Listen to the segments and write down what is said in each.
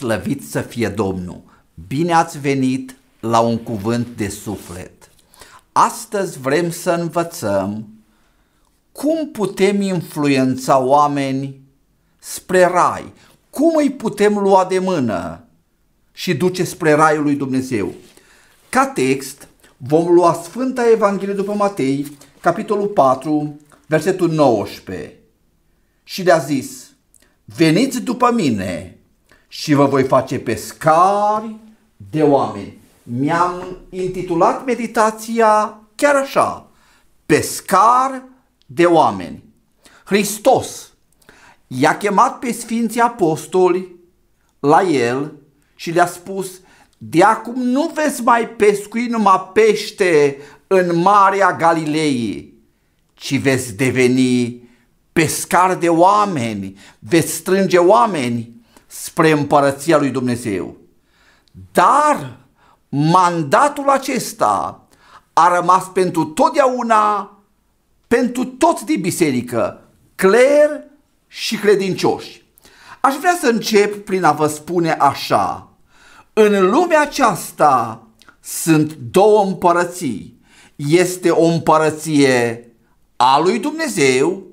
slăvit să fie Domnul! Bine ați venit la un cuvânt de suflet! Astăzi vrem să învățăm cum putem influența oameni spre rai, cum îi putem lua de mână și duce spre raiul lui Dumnezeu. Ca text vom lua Sfânta Evanghelie după Matei, capitolul 4, versetul 19 și le-a zis, veniți după mine și vă voi face pescari de oameni. Mi-am intitulat meditația chiar așa, pescar de oameni. Hristos i-a chemat pe Sfinții Apostoli la el și le-a spus, de acum nu veți mai pescui numai pește în Marea Galilei, ci veți deveni pescar de oameni, veți strânge oameni spre împărăția lui Dumnezeu. Dar mandatul acesta a rămas pentru totdeauna pentru toți din biserică, cler și credincioși. Aș vrea să încep prin a vă spune așa. În lumea aceasta sunt două împărății. Este o împărăție a lui Dumnezeu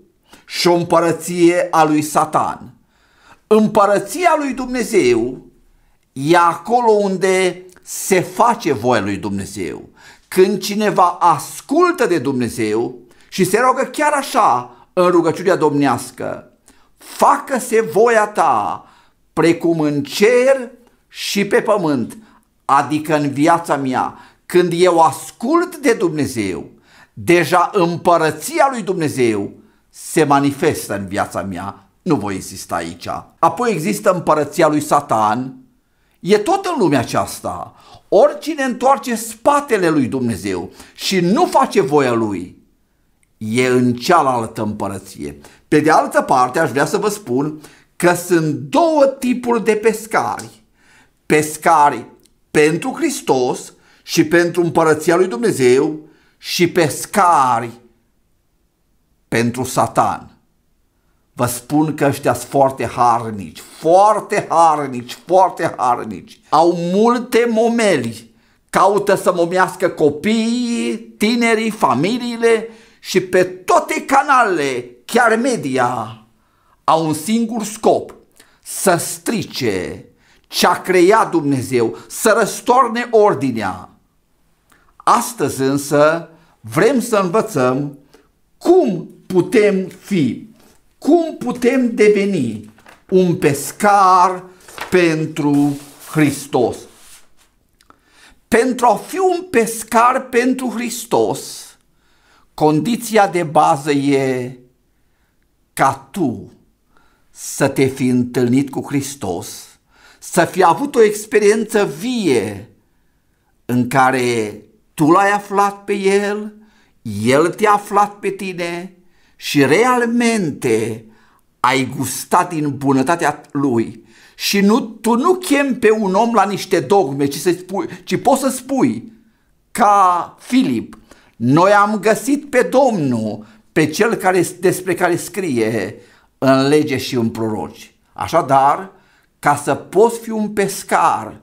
și o împărăție a lui Satan. Împărăția lui Dumnezeu e acolo unde se face voia lui Dumnezeu. Când cineva ascultă de Dumnezeu și se rogă chiar așa în rugăciunea domnească, facă-se voia ta precum în cer și pe pământ, adică în viața mea. Când eu ascult de Dumnezeu, deja împărăția lui Dumnezeu se manifestă în viața mea nu voi insista aici. Apoi există împărăția lui Satan. E tot în lumea aceasta. Oricine întoarce spatele lui Dumnezeu și nu face voia lui, e în cealaltă împărăție. Pe de altă parte, aș vrea să vă spun că sunt două tipuri de pescari. Pescari pentru Hristos și pentru împărăția lui Dumnezeu și pescari pentru Satan vă spun că ăștia sunt foarte harnici, foarte harnici, foarte harnici. Au multe momeli, caută să momească copiii, tinerii, familiile și pe toate canalele, chiar media, au un singur scop, să strice ce a creat Dumnezeu, să răstorne ordinea. Astăzi însă vrem să învățăm cum putem fi cum putem deveni un pescar pentru Hristos? Pentru a fi un pescar pentru Hristos, condiția de bază e ca tu să te fi întâlnit cu Hristos, să fi avut o experiență vie în care tu l-ai aflat pe El, El te-a aflat pe tine și realmente ai gustat din bunătatea lui și nu, tu nu chem pe un om la niște dogme, ci, să spui, ci poți să spui ca Filip, noi am găsit pe Domnul, pe cel care, despre care scrie în lege și în proroci. Așadar, ca să poți fi un pescar,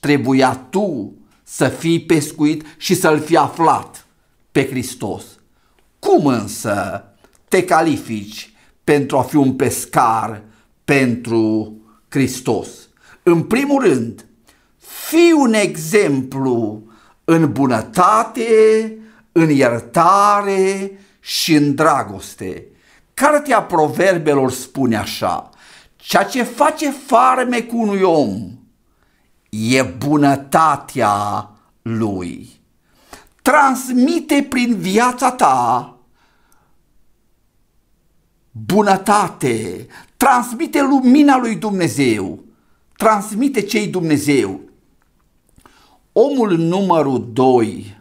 trebuia tu să fii pescuit și să-l fi aflat pe Hristos. Cum însă te califici pentru a fi un pescar pentru Hristos. În primul rând, fii un exemplu în bunătate, în iertare și în dragoste. Cartea proverbelor spune așa, ceea ce face farmecul unui om e bunătatea lui. Transmite prin viața ta bunătate, transmite lumina lui Dumnezeu, transmite cei Dumnezeu. Omul numărul 2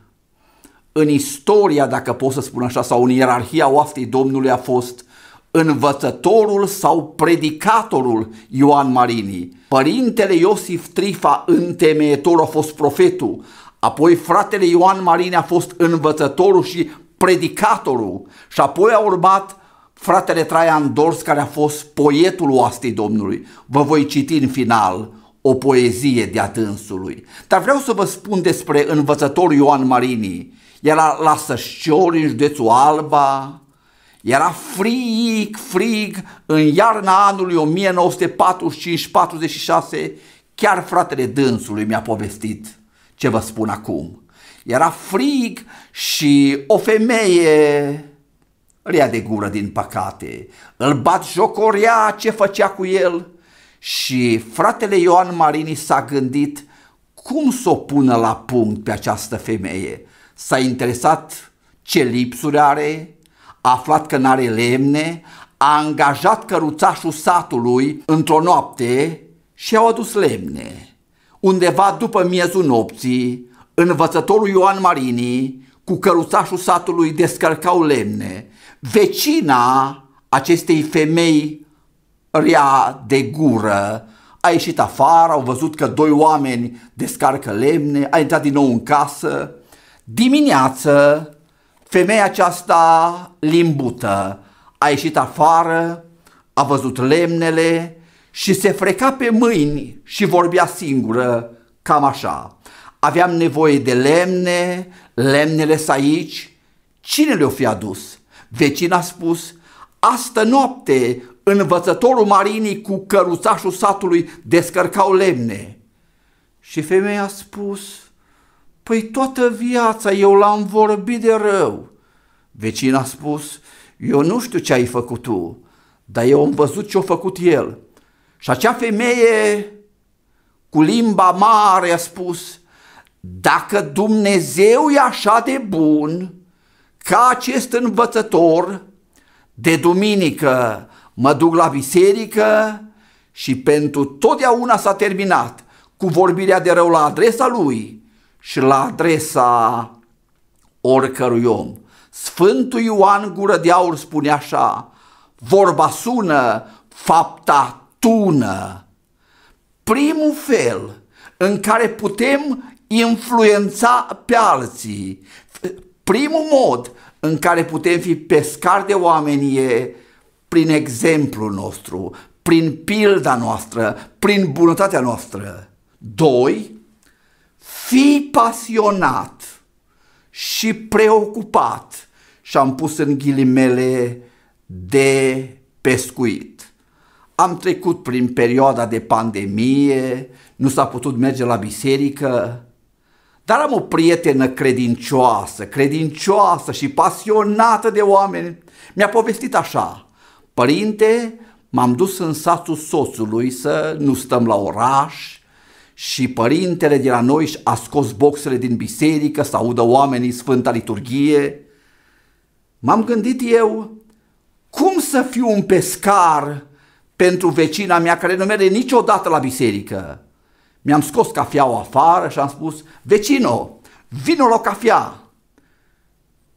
în istoria, dacă pot să spun așa, sau în ierarhia oaftei Domnului a fost învățătorul sau predicatorul Ioan Marini. Părintele Iosif Trifa, întemeietor, a fost profetul, apoi fratele Ioan Marini a fost învățătorul și predicatorul și apoi a urmat fratele Traian Dors, care a fost poetul oastei Domnului. Vă voi citi în final o poezie de-a dânsului. Dar vreau să vă spun despre învățătorul Ioan Marini. Era la Sășciori, în județul Alba, era frig, frig, în iarna anului 1945-46, chiar fratele dânsului mi-a povestit ce vă spun acum. Era frig și o femeie rea de gură din păcate, îl bat jocorea ce făcea cu el și fratele Ioan Marini s-a gândit cum să o pună la punct pe această femeie. S-a interesat ce lipsuri are, a aflat că n-are lemne, a angajat căruțașul satului într-o noapte și au adus lemne. Undeva după miezul nopții, învățătorul Ioan Marini cu căruțașul satului descărcau lemne Vecina acestei femei rea de gură a ieșit afară, au văzut că doi oameni descarcă lemne, a intrat din nou în casă. Dimineață, femeia aceasta limbută a ieșit afară, a văzut lemnele și se freca pe mâini și vorbea singură, cam așa. Aveam nevoie de lemne, lemnele s aici, cine le-o fi adus? Vecina a spus, astă noapte învățătorul marinii cu căruțașul satului descărcau lemne. Și femeia a spus, păi toată viața eu l-am vorbit de rău. Vecina a spus, eu nu știu ce ai făcut tu, dar eu am văzut ce-a făcut el. Și acea femeie cu limba mare a spus, dacă Dumnezeu e așa de bun, ca acest învățător de duminică mă duc la biserică și pentru totdeauna s-a terminat cu vorbirea de rău la adresa lui și la adresa oricărui om. Sfântul Ioan Gură de Aur spune așa, vorba sună, fapta tună. Primul fel în care putem influența pe alții primul mod în care putem fi pescari de oameni e prin exemplu nostru, prin pilda noastră, prin bunătatea noastră. Doi, Fii pasionat și preocupat și am pus în ghilimele de pescuit. Am trecut prin perioada de pandemie, nu s-a putut merge la biserică, dar am o prietenă credincioasă, credincioasă și pasionată de oameni. Mi-a povestit așa, părinte, m-am dus în satul soțului să nu stăm la oraș și părintele de la noi a scos boxele din biserică să audă oamenii Sfânta Liturghie. M-am gândit eu, cum să fiu un pescar pentru vecina mea care nu merge niciodată la biserică? Mi-am scos cafeaua afară și am spus, vecino, vino la cafea.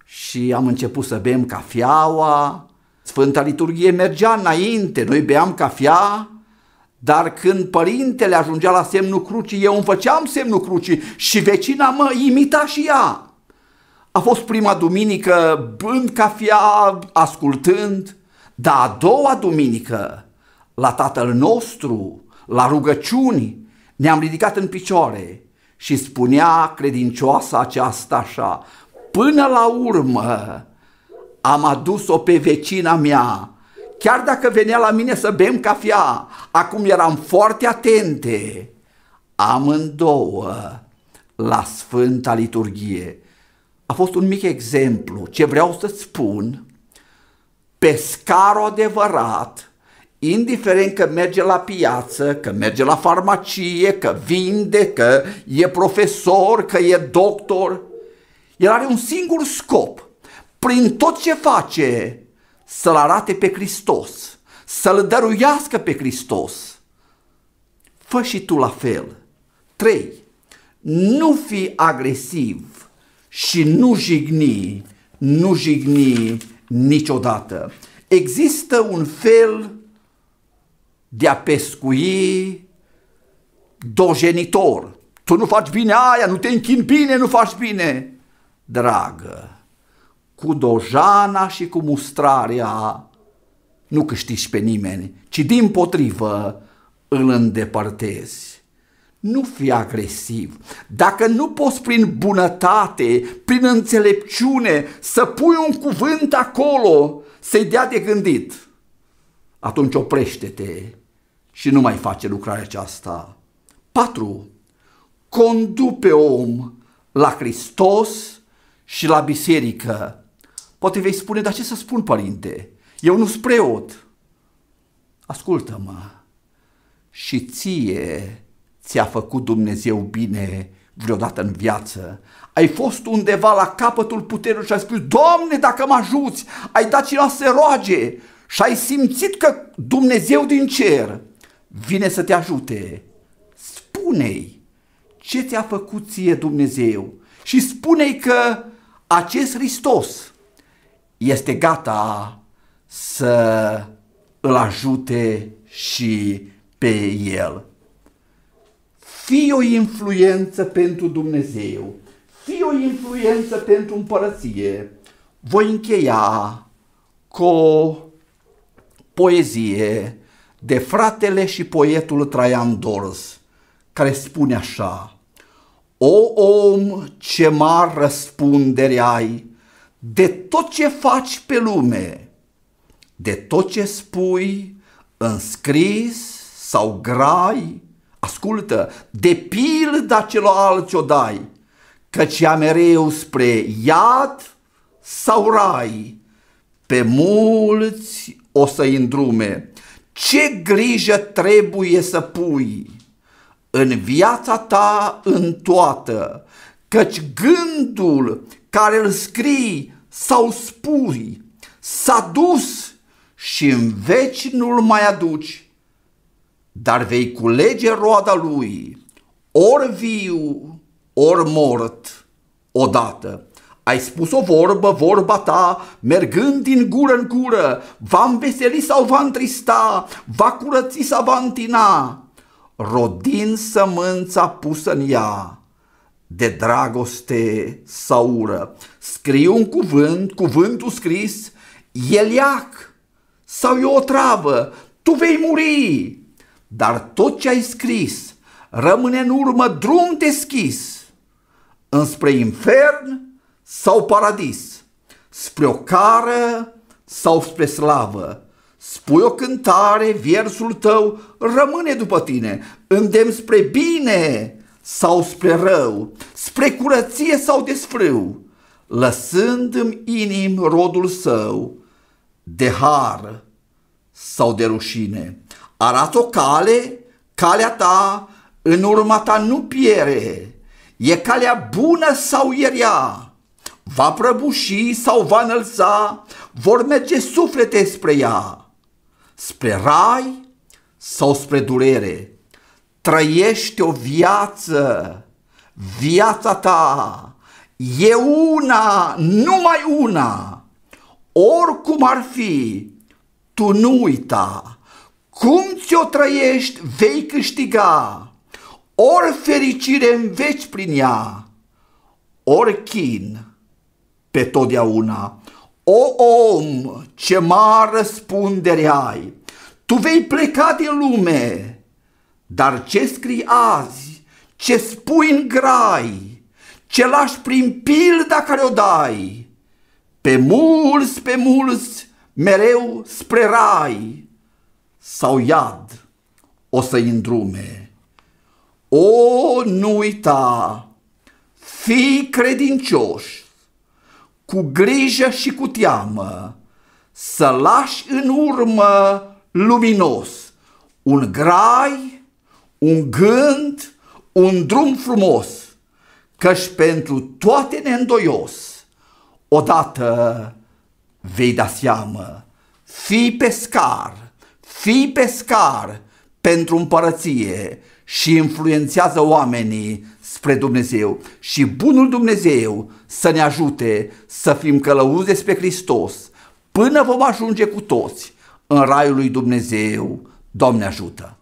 Și am început să bem cafeaua, Sfânta Liturghie mergea înainte, noi beam cafea, dar când părintele ajungea la semnul crucii, eu îmi făceam semnul crucii și vecina mă imita și ea. A fost prima duminică bând cafea, ascultând, dar a doua duminică, la Tatăl nostru, la rugăciuni, ne-am ridicat în picioare și spunea credincioasa aceasta așa, până la urmă am adus-o pe vecina mea, chiar dacă venea la mine să bem cafea, acum eram foarte atente, amândouă la Sfânta Liturghie. A fost un mic exemplu. Ce vreau să spun, pescarul adevărat indiferent că merge la piață, că merge la farmacie, că vinde, că e profesor, că e doctor, el are un singur scop. Prin tot ce face, să-L arate pe Hristos, să-L dăruiască pe Hristos. Fă și tu la fel. 3. Nu fi agresiv și nu jigni, nu jigni niciodată. Există un fel de a pescui dojenitor. Tu nu faci bine aia, nu te închin bine, nu faci bine. Dragă, cu dojana și cu mustrarea nu câștigi pe nimeni, ci din potrivă îl îndepărtezi. Nu fi agresiv. Dacă nu poți prin bunătate, prin înțelepciune să pui un cuvânt acolo, să-i dea de gândit, atunci oprește-te și nu mai face lucrarea aceasta. 4. Condu pe om la Hristos și la biserică. Poate vei spune, dar ce să spun, părinte? Eu nu sunt preot. Ascultă-mă. Și ție ți-a făcut Dumnezeu bine vreodată în viață. Ai fost undeva la capătul puterii și ai spus, Doamne, dacă mă ajuți, ai dat cineva să roage și ai simțit că Dumnezeu din cer vine să te ajute. Spune-i ce ți-a făcut ție Dumnezeu și spune-i că acest Hristos este gata să îl ajute și pe el. Fii o influență pentru Dumnezeu, fii o influență pentru împărăție. Voi încheia cu o poezie de fratele și poetul Traian Dors, care spune așa O om, ce mar răspundere ai de tot ce faci pe lume, de tot ce spui, înscris sau grai, ascultă, de pilda celor alți o dai, căci ea mereu spre iad sau rai, pe mulți o să îndrume ce grijă trebuie să pui în viața ta în toată, căci gândul care îl scrii sau spui s-a dus și în veci nu-l mai aduci, dar vei culege roada lui, ori viu, ori mort, odată. Ai spus o vorbă, vorba ta, mergând din gură în gură, va înveseli sau va întrista, va curăți sau va întina, rodin sămânța pusă în ea de dragoste sau ură. Scriu un cuvânt, cuvântul scris, el iac sau e o travă, tu vei muri, dar tot ce ai scris rămâne în urmă drum deschis înspre infern sau paradis, spre o cară sau spre slavă. Spui o cântare, versul tău rămâne după tine, îndemn spre bine sau spre rău, spre curăție sau desfrâu, lăsând în inim rodul său, de har sau de rușine. Arată o cale, calea ta, în urma ta nu piere, e calea bună sau ieria va prăbuși sau va înălța, vor merge suflete spre ea, spre rai sau spre durere. Trăiește o viață, viața ta e una, numai una. Oricum ar fi, tu nu uita, cum ți-o trăiești vei câștiga, ori fericire în veci prin ea, ori chin pe totdeauna. O om, ce mare răspundere ai! Tu vei pleca din lume, dar ce scrii azi, ce spui în grai, ce lași prin pilda care o dai, pe mulți, pe mulți, mereu spre rai sau iad o să-i îndrume. O, nu uita, fii credincioși, cu grijă și cu teamă, să lași în urmă luminos un grai, un gând, un drum frumos, căci pentru toate neîndoios, odată vei da seamă, fii pescar, fii pescar pentru împărăție și influențează oamenii spre Dumnezeu și bunul Dumnezeu să ne ajute să fim călăuzi despre Hristos până vom ajunge cu toți în Raiul lui Dumnezeu. Doamne ajută!